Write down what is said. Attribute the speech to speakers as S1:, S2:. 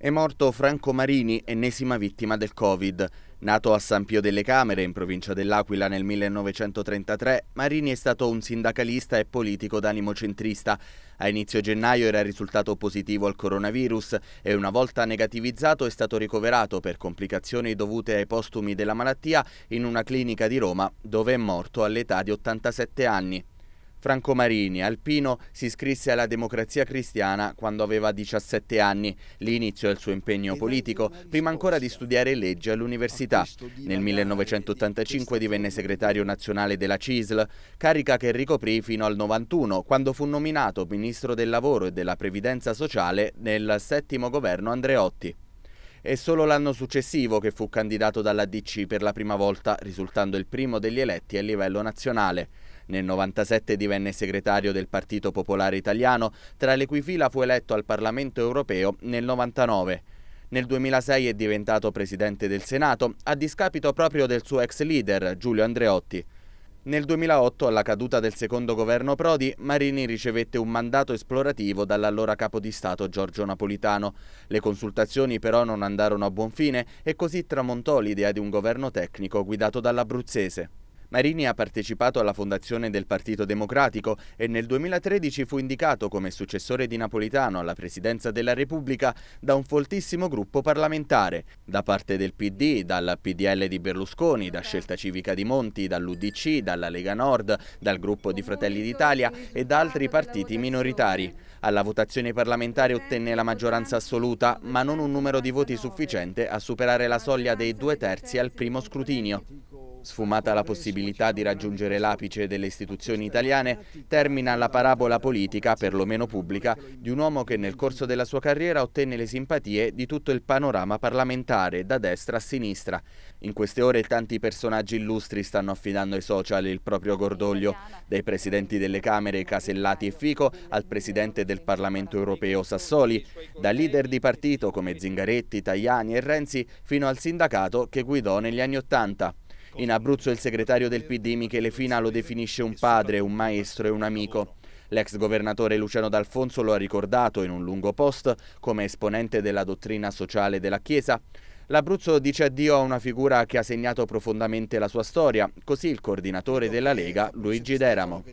S1: È morto Franco Marini, ennesima vittima del Covid. Nato a San Pio delle Camere, in provincia dell'Aquila nel 1933, Marini è stato un sindacalista e politico d'animo centrista. A inizio gennaio era risultato positivo al coronavirus e una volta negativizzato è stato ricoverato per complicazioni dovute ai postumi della malattia in una clinica di Roma, dove è morto all'età di 87 anni. Franco Marini, alpino, si iscrisse alla Democrazia Cristiana quando aveva 17 anni, l'inizio del suo impegno politico, prima ancora di studiare legge all'università. Nel 1985 divenne segretario nazionale della CISL, carica che ricoprì fino al 91, quando fu nominato ministro del lavoro e della previdenza sociale nel settimo governo Andreotti. È solo l'anno successivo che fu candidato dalla DC per la prima volta, risultando il primo degli eletti a livello nazionale. Nel 97 divenne segretario del Partito Popolare Italiano, tra le cui fila fu eletto al Parlamento europeo nel 99. Nel 2006 è diventato presidente del Senato, a discapito proprio del suo ex leader Giulio Andreotti. Nel 2008, alla caduta del secondo governo Prodi, Marini ricevette un mandato esplorativo dall'allora capo di Stato Giorgio Napolitano. Le consultazioni però non andarono a buon fine e così tramontò l'idea di un governo tecnico guidato dall'abruzzese. Marini ha partecipato alla fondazione del Partito Democratico e nel 2013 fu indicato come successore di Napolitano alla Presidenza della Repubblica da un foltissimo gruppo parlamentare, da parte del PD, dal PDL di Berlusconi, da Scelta Civica di Monti, dall'UDC, dalla Lega Nord, dal gruppo di Fratelli d'Italia e da altri partiti minoritari. Alla votazione parlamentare ottenne la maggioranza assoluta, ma non un numero di voti sufficiente a superare la soglia dei due terzi al primo scrutinio. Sfumata la possibilità di raggiungere l'apice delle istituzioni italiane, termina la parabola politica, perlomeno pubblica, di un uomo che nel corso della sua carriera ottenne le simpatie di tutto il panorama parlamentare, da destra a sinistra. In queste ore tanti personaggi illustri stanno affidando ai social il proprio cordoglio, dai presidenti delle Camere Casellati e Fico al presidente del Parlamento europeo Sassoli, da leader di partito come Zingaretti, Tajani e Renzi fino al sindacato che guidò negli anni Ottanta. In Abruzzo il segretario del PD Michele Fina lo definisce un padre, un maestro e un amico. L'ex governatore Luciano D'Alfonso lo ha ricordato in un lungo post come esponente della dottrina sociale della Chiesa. L'Abruzzo dice addio a una figura che ha segnato profondamente la sua storia, così il coordinatore della Lega Luigi Deramo.